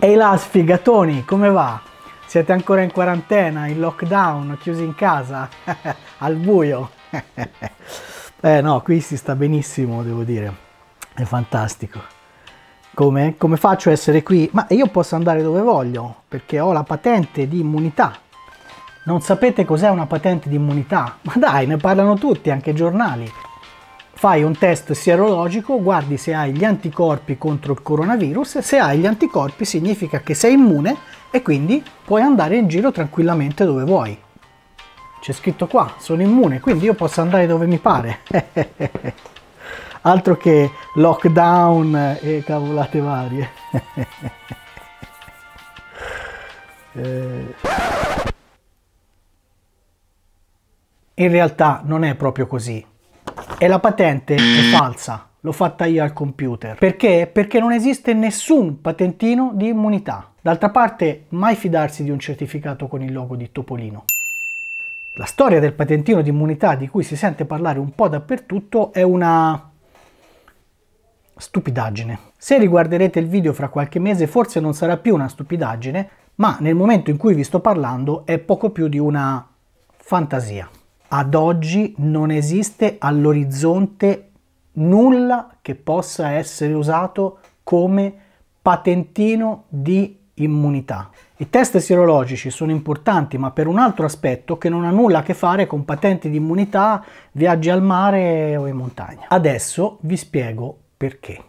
Ehi là sfigatoni, come va? Siete ancora in quarantena, in lockdown, chiusi in casa, al buio? eh no, qui si sta benissimo, devo dire, è fantastico. Come? Come faccio a essere qui? Ma io posso andare dove voglio, perché ho la patente di immunità. Non sapete cos'è una patente di immunità? Ma dai, ne parlano tutti, anche i giornali fai un test sierologico, guardi se hai gli anticorpi contro il coronavirus, se hai gli anticorpi significa che sei immune e quindi puoi andare in giro tranquillamente dove vuoi. C'è scritto qua, sono immune, quindi io posso andare dove mi pare. Altro che lockdown e cavolate varie. Eh. In realtà non è proprio così e la patente è mm. falsa. L'ho fatta io al computer. Perché? Perché non esiste nessun patentino di immunità. D'altra parte, mai fidarsi di un certificato con il logo di Topolino. La storia del patentino di immunità di cui si sente parlare un po' dappertutto è una stupidaggine. Se riguarderete il video fra qualche mese forse non sarà più una stupidaggine, ma nel momento in cui vi sto parlando è poco più di una fantasia ad oggi non esiste all'orizzonte nulla che possa essere usato come patentino di immunità. I test sierologici sono importanti, ma per un altro aspetto che non ha nulla a che fare con patenti di immunità, viaggi al mare o in montagna. Adesso vi spiego perché.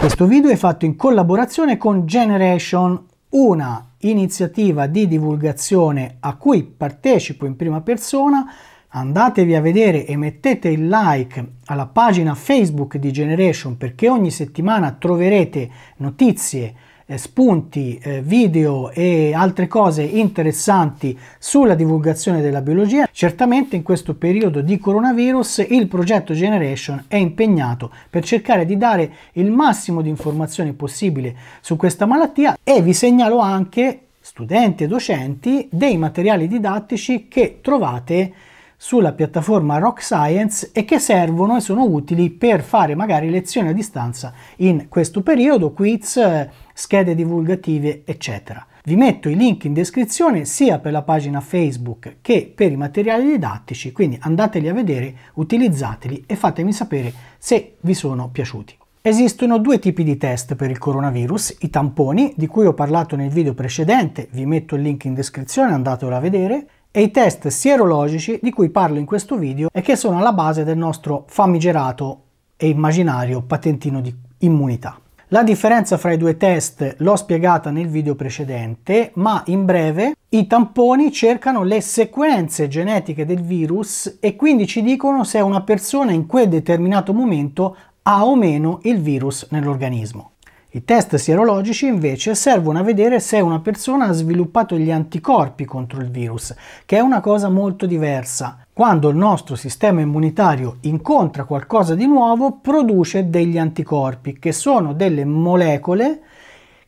Questo video è fatto in collaborazione con Generation una iniziativa di divulgazione a cui partecipo in prima persona, andatevi a vedere e mettete il like alla pagina Facebook di Generation perché ogni settimana troverete notizie eh, spunti, eh, video e altre cose interessanti sulla divulgazione della biologia. Certamente in questo periodo di coronavirus il progetto Generation è impegnato per cercare di dare il massimo di informazioni possibile su questa malattia e vi segnalo anche studenti e docenti dei materiali didattici che trovate sulla piattaforma Rock Science e che servono e sono utili per fare magari lezioni a distanza in questo periodo, quiz, schede divulgative, eccetera. Vi metto i link in descrizione sia per la pagina Facebook che per i materiali didattici, quindi andateli a vedere, utilizzateli e fatemi sapere se vi sono piaciuti. Esistono due tipi di test per il coronavirus, i tamponi, di cui ho parlato nel video precedente, vi metto il link in descrizione, andatelo a vedere, e i test sierologici di cui parlo in questo video e che sono alla base del nostro famigerato e immaginario patentino di immunità. La differenza fra i due test l'ho spiegata nel video precedente, ma in breve i tamponi cercano le sequenze genetiche del virus e quindi ci dicono se una persona in quel determinato momento ha o meno il virus nell'organismo. I test sierologici invece servono a vedere se una persona ha sviluppato gli anticorpi contro il virus, che è una cosa molto diversa. Quando il nostro sistema immunitario incontra qualcosa di nuovo, produce degli anticorpi, che sono delle molecole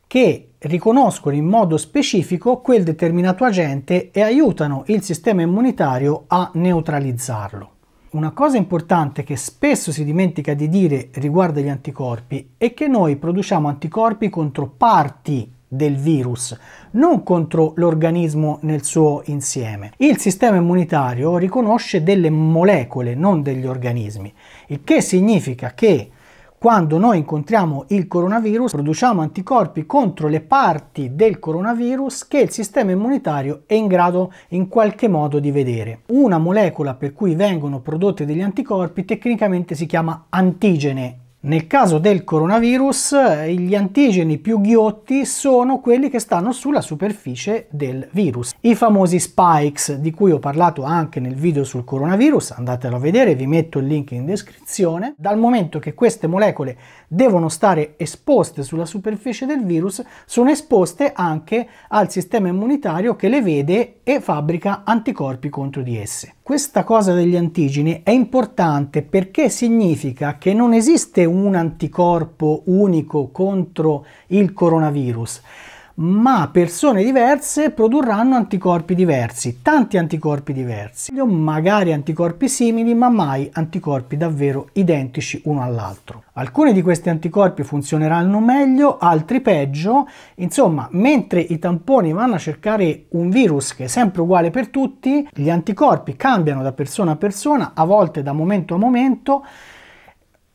che riconoscono in modo specifico quel determinato agente e aiutano il sistema immunitario a neutralizzarlo una cosa importante che spesso si dimentica di dire riguardo agli anticorpi è che noi produciamo anticorpi contro parti del virus, non contro l'organismo nel suo insieme. Il sistema immunitario riconosce delle molecole, non degli organismi, il che significa che quando noi incontriamo il coronavirus produciamo anticorpi contro le parti del coronavirus che il sistema immunitario è in grado in qualche modo di vedere. Una molecola per cui vengono prodotti degli anticorpi tecnicamente si chiama antigene nel caso del coronavirus, gli antigeni più ghiotti sono quelli che stanno sulla superficie del virus. I famosi spikes, di cui ho parlato anche nel video sul coronavirus, andatelo a vedere, vi metto il link in descrizione. Dal momento che queste molecole devono stare esposte sulla superficie del virus, sono esposte anche al sistema immunitario che le vede e fabbrica anticorpi contro di esse. Questa cosa degli antigeni è importante perché significa che non esiste un anticorpo unico contro il coronavirus, ma persone diverse produrranno anticorpi diversi, tanti anticorpi diversi, magari anticorpi simili, ma mai anticorpi davvero identici uno all'altro. Alcuni di questi anticorpi funzioneranno meglio, altri peggio. Insomma, mentre i tamponi vanno a cercare un virus che è sempre uguale per tutti, gli anticorpi cambiano da persona a persona, a volte da momento a momento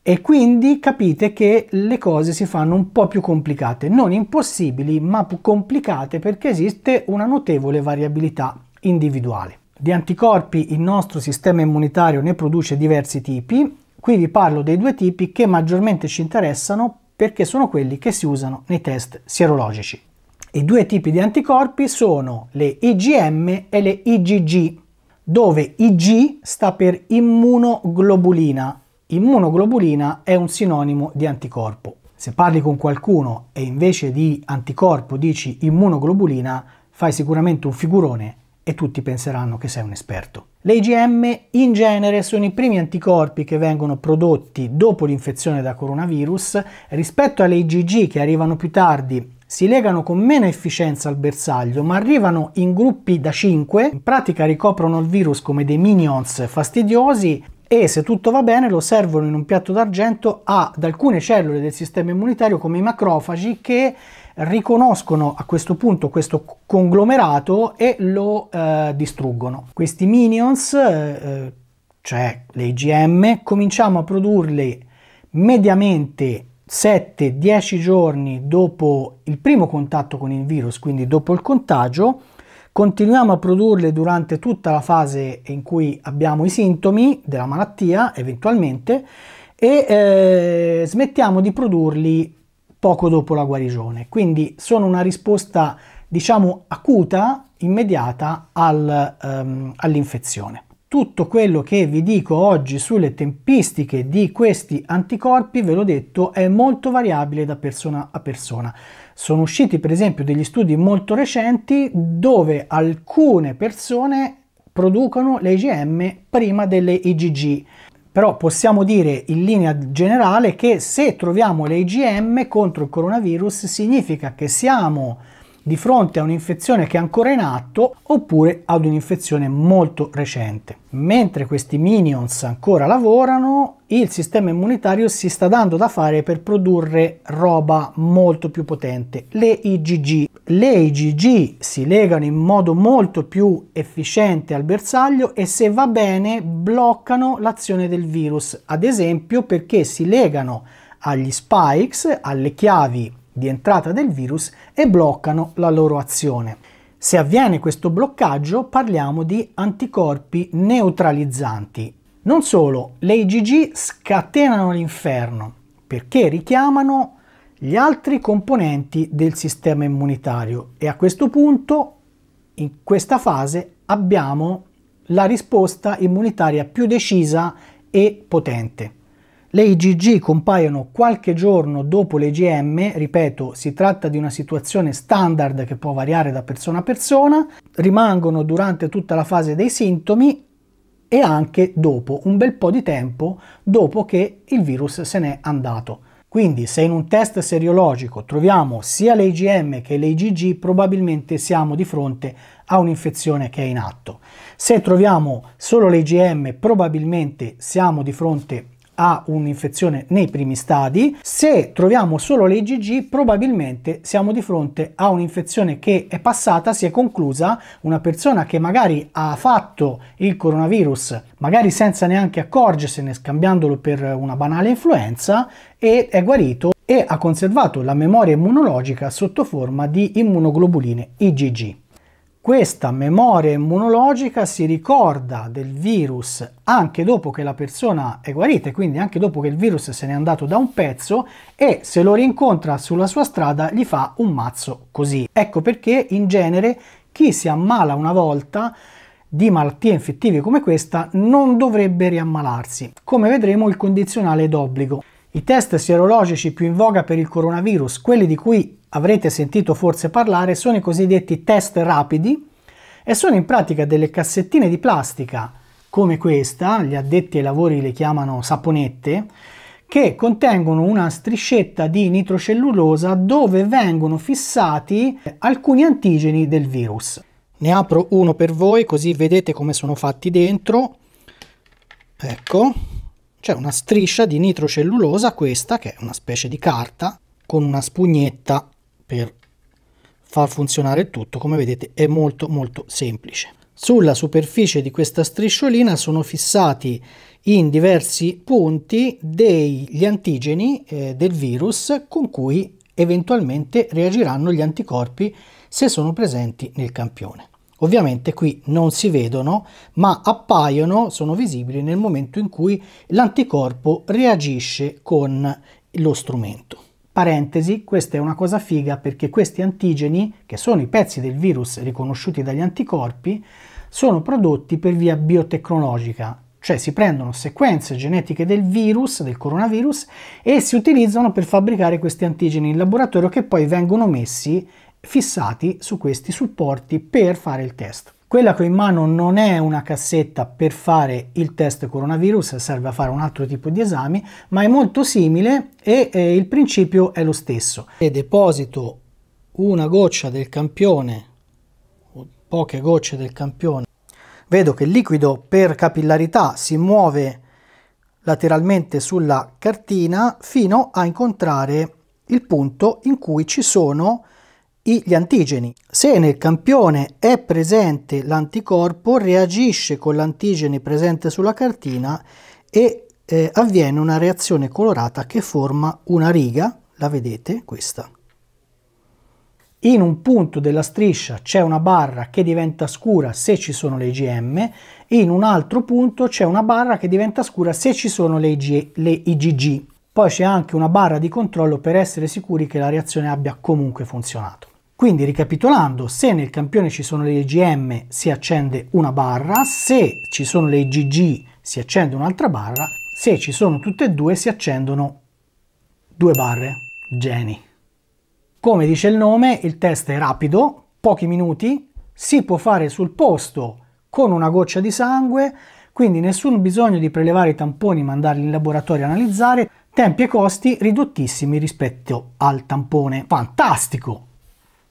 e quindi capite che le cose si fanno un po' più complicate, non impossibili ma complicate perché esiste una notevole variabilità individuale. Di anticorpi il nostro sistema immunitario ne produce diversi tipi, qui vi parlo dei due tipi che maggiormente ci interessano perché sono quelli che si usano nei test sierologici. I due tipi di anticorpi sono le IgM e le IgG, dove Ig sta per immunoglobulina Immunoglobulina è un sinonimo di anticorpo. Se parli con qualcuno e invece di anticorpo dici immunoglobulina, fai sicuramente un figurone e tutti penseranno che sei un esperto. Le IgM in genere sono i primi anticorpi che vengono prodotti dopo l'infezione da coronavirus, rispetto alle IgG che arrivano più tardi si legano con meno efficienza al bersaglio, ma arrivano in gruppi da 5, in pratica ricoprono il virus come dei minions fastidiosi e se tutto va bene lo servono in un piatto d'argento ad alcune cellule del sistema immunitario come i macrofagi che riconoscono a questo punto questo conglomerato e lo eh, distruggono. Questi minions, eh, eh cioè le IgM, cominciamo a produrli mediamente 7-10 giorni dopo il primo contatto con il virus, quindi dopo il contagio, Continuiamo a produrle durante tutta la fase in cui abbiamo i sintomi della malattia, eventualmente, e eh, smettiamo di produrli poco dopo la guarigione. Quindi sono una risposta, diciamo, acuta, immediata al, ehm, all'infezione. Tutto quello che vi dico oggi sulle tempistiche di questi anticorpi, ve l'ho detto, è molto variabile da persona a persona. Sono usciti per esempio degli studi molto recenti dove alcune persone producono le IgM prima delle IgG. Però possiamo dire in linea generale che se troviamo le IgM contro il coronavirus significa che siamo di fronte a un'infezione che è ancora in atto oppure ad un'infezione molto recente. Mentre questi minions ancora lavorano, il sistema immunitario si sta dando da fare per produrre roba molto più potente, le IgG. Le IgG si legano in modo molto più efficiente al bersaglio e se va bene bloccano l'azione del virus, ad esempio perché si legano agli spikes, alle chiavi di entrata del virus e bloccano la loro azione. Se avviene questo bloccaggio parliamo di anticorpi neutralizzanti. Non solo, le IgG scatenano l'inferno perché richiamano gli altri componenti del sistema immunitario e a questo punto, in questa fase, abbiamo la risposta immunitaria più decisa e potente. Le IgG compaiono qualche giorno dopo le IgM, ripeto, si tratta di una situazione standard che può variare da persona a persona, rimangono durante tutta la fase dei sintomi e anche dopo, un bel po' di tempo dopo che il virus se n'è andato. Quindi se in un test seriologico troviamo sia le IgM che le IgG, probabilmente siamo di fronte a un'infezione che è in atto. Se troviamo solo le IgM, probabilmente siamo di fronte ha un'infezione nei primi stadi. Se troviamo solo le IgG, probabilmente siamo di fronte a un'infezione che è passata, si è conclusa, una persona che magari ha fatto il coronavirus, magari senza neanche accorgersene, scambiandolo per una banale influenza, e è guarito e ha conservato la memoria immunologica sotto forma di immunoglobuline IgG. Questa memoria immunologica si ricorda del virus anche dopo che la persona è guarita quindi anche dopo che il virus se n'è andato da un pezzo e se lo rincontra sulla sua strada gli fa un mazzo così. Ecco perché in genere chi si ammala una volta di malattie infettive come questa non dovrebbe riammalarsi. Come vedremo il condizionale d'obbligo. I test sierologici più in voga per il coronavirus, quelli di cui avrete sentito forse parlare, sono i cosiddetti test rapidi e sono in pratica delle cassettine di plastica come questa, gli addetti ai lavori le chiamano saponette, che contengono una striscetta di nitrocellulosa dove vengono fissati alcuni antigeni del virus. Ne apro uno per voi così vedete come sono fatti dentro. Ecco, c'è una striscia di nitrocellulosa, questa che è una specie di carta, con una spugnetta per far funzionare il tutto, come vedete è molto molto semplice. Sulla superficie di questa strisciolina sono fissati in diversi punti degli antigeni eh, del virus con cui eventualmente reagiranno gli anticorpi se sono presenti nel campione. Ovviamente qui non si vedono, ma appaiono, sono visibili nel momento in cui l'anticorpo reagisce con lo strumento. Parentesi, questa è una cosa figa perché questi antigeni, che sono i pezzi del virus riconosciuti dagli anticorpi, sono prodotti per via biotecnologica, cioè si prendono sequenze genetiche del virus, del coronavirus, e si utilizzano per fabbricare questi antigeni in laboratorio che poi vengono messi fissati su questi supporti per fare il test. Quella che ho in mano non è una cassetta per fare il test coronavirus, serve a fare un altro tipo di esami, ma è molto simile e eh, il principio è lo stesso. E deposito una goccia del campione, o poche gocce del campione, vedo che il liquido per capillarità si muove lateralmente sulla cartina fino a incontrare il punto in cui ci sono gli antigeni. Se nel campione è presente l'anticorpo, reagisce con l'antigene presente sulla cartina e eh, avviene una reazione colorata che forma una riga, la vedete questa. In un punto della striscia c'è una barra che diventa scura se ci sono le IgM, in un altro punto c'è una barra che diventa scura se ci sono le, IG, le IgG. Poi c'è anche una barra di controllo per essere sicuri che la reazione abbia comunque funzionato. Quindi ricapitolando, se nel campione ci sono le IGM si accende una barra, se ci sono le IGG si accende un'altra barra, se ci sono tutte e due si accendono due barre. Geni. Come dice il nome, il test è rapido, pochi minuti, si può fare sul posto con una goccia di sangue, quindi nessun bisogno di prelevare i tamponi, mandarli in laboratorio a analizzare, tempi e costi ridottissimi rispetto al tampone. Fantastico!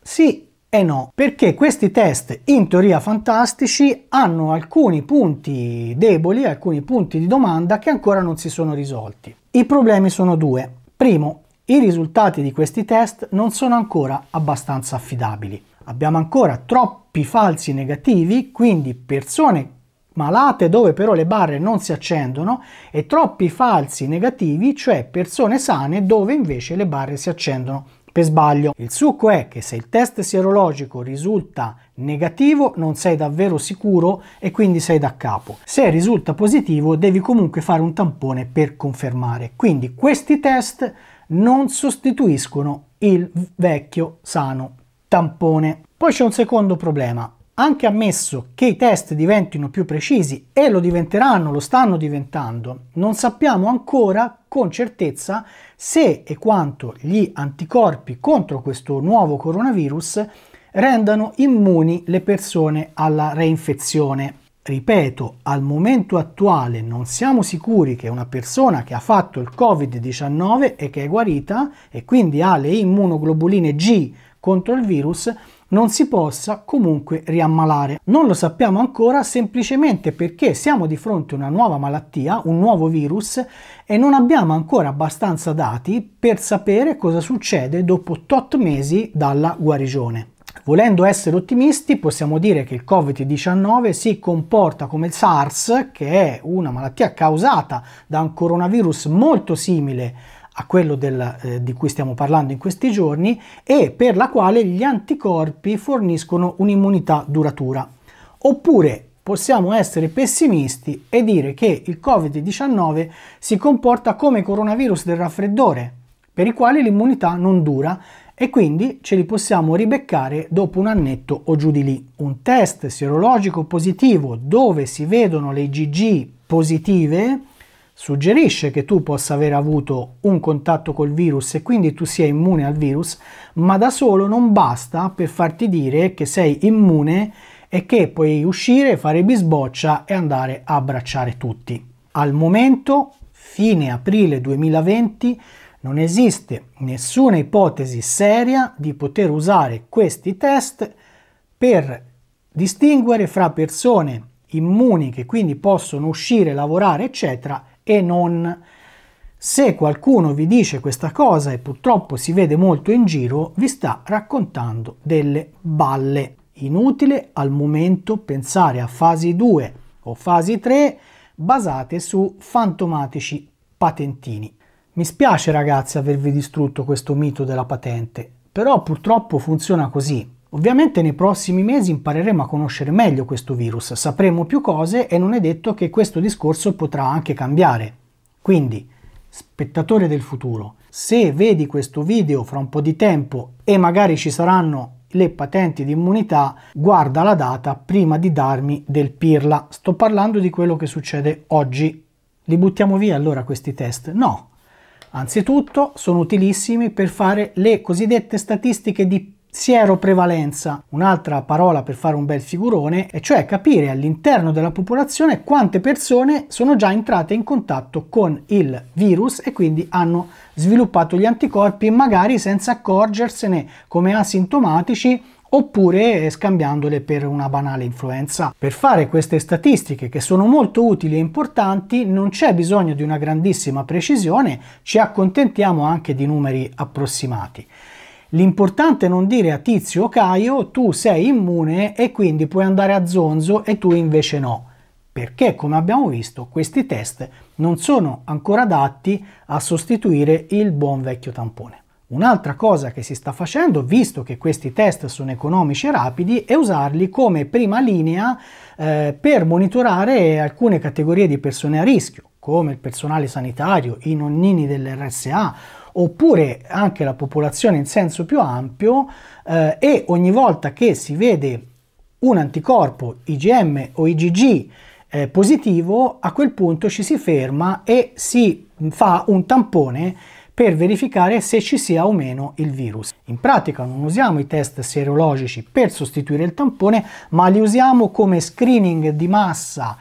Sì e no, perché questi test in teoria fantastici hanno alcuni punti deboli, alcuni punti di domanda che ancora non si sono risolti. I problemi sono due. Primo, i risultati di questi test non sono ancora abbastanza affidabili. Abbiamo ancora troppi falsi negativi, quindi persone malate dove però le barre non si accendono e troppi falsi negativi, cioè persone sane dove invece le barre si accendono per sbaglio. Il succo è che se il test sierologico risulta negativo non sei davvero sicuro e quindi sei da capo. Se risulta positivo devi comunque fare un tampone per confermare. Quindi questi test non sostituiscono il vecchio sano tampone. Poi c'è un secondo problema anche ammesso che i test diventino più precisi e lo diventeranno, lo stanno diventando, non sappiamo ancora con certezza se e quanto gli anticorpi contro questo nuovo coronavirus rendano immuni le persone alla reinfezione. Ripeto, al momento attuale non siamo sicuri che una persona che ha fatto il Covid-19 e che è guarita e quindi ha le immunoglobuline G contro il virus non si possa comunque riammalare. Non lo sappiamo ancora semplicemente perché siamo di fronte a una nuova malattia, un nuovo virus e non abbiamo ancora abbastanza dati per sapere cosa succede dopo 8 mesi dalla guarigione. Volendo essere ottimisti, possiamo dire che il Covid-19 si comporta come il SARS, che è una malattia causata da un coronavirus molto simile a quello del, eh, di cui stiamo parlando in questi giorni e per la quale gli anticorpi forniscono un'immunità duratura. Oppure possiamo essere pessimisti e dire che il Covid-19 si comporta come coronavirus del raffreddore, per i quali l'immunità non dura e quindi ce li possiamo ribeccare dopo un annetto o giù di lì. Un test sierologico positivo dove si vedono le IgG positive suggerisce che tu possa aver avuto un contatto col virus e quindi tu sia immune al virus, ma da solo non basta per farti dire che sei immune e che puoi uscire, fare bisboccia e andare a abbracciare tutti. Al momento, fine aprile 2020, non esiste nessuna ipotesi seria di poter usare questi test per distinguere fra persone immuni che quindi possono uscire, lavorare, eccetera, e non... Se qualcuno vi dice questa cosa e purtroppo si vede molto in giro, vi sta raccontando delle balle. Inutile al momento pensare a fasi 2 o fasi 3 basate su fantomatici patentini. Mi spiace ragazzi avervi distrutto questo mito della patente, però purtroppo funziona così. Ovviamente nei prossimi mesi impareremo a conoscere meglio questo virus, sapremo più cose e non è detto che questo discorso potrà anche cambiare. Quindi, spettatore del futuro, se vedi questo video fra un po' di tempo e magari ci saranno le patenti di immunità, guarda la data prima di darmi del pirla. Sto parlando di quello che succede oggi. Li buttiamo via allora questi test? No. Anzitutto sono utilissimi per fare le cosiddette statistiche di sieroprevalenza, un'altra parola per fare un bel figurone, e cioè capire all'interno della popolazione quante persone sono già entrate in contatto con il virus e quindi hanno sviluppato gli anticorpi magari senza accorgersene come asintomatici oppure scambiandole per una banale influenza. Per fare queste statistiche che sono molto utili e importanti non c'è bisogno di una grandissima precisione, ci accontentiamo anche di numeri approssimati. L'importante è non dire a Tizio o Caio tu sei immune e quindi puoi andare a zonzo e tu invece no, perché come abbiamo visto questi test non sono ancora adatti a sostituire il buon vecchio tampone. Un'altra cosa che si sta facendo, visto che questi test sono economici e rapidi, è usarli come prima linea eh, per monitorare alcune categorie di persone a rischio, come il personale sanitario, i nonnini dell'RSA oppure anche la popolazione in senso più ampio eh, e ogni volta che si vede un anticorpo IgM o IgG eh, positivo, a quel punto ci si ferma e si fa un tampone per verificare se ci sia o meno il virus. In pratica non usiamo i test serologici per sostituire il tampone, ma li usiamo come screening di massa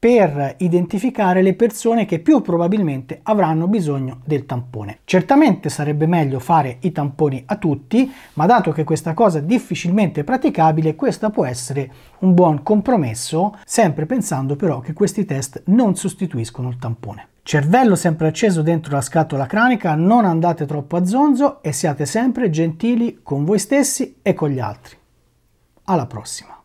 per identificare le persone che più probabilmente avranno bisogno del tampone. Certamente sarebbe meglio fare i tamponi a tutti, ma dato che questa cosa è difficilmente praticabile, questa può essere un buon compromesso, sempre pensando però che questi test non sostituiscono il tampone. Cervello sempre acceso dentro la scatola cranica, non andate troppo a zonzo e siate sempre gentili con voi stessi e con gli altri. Alla prossima!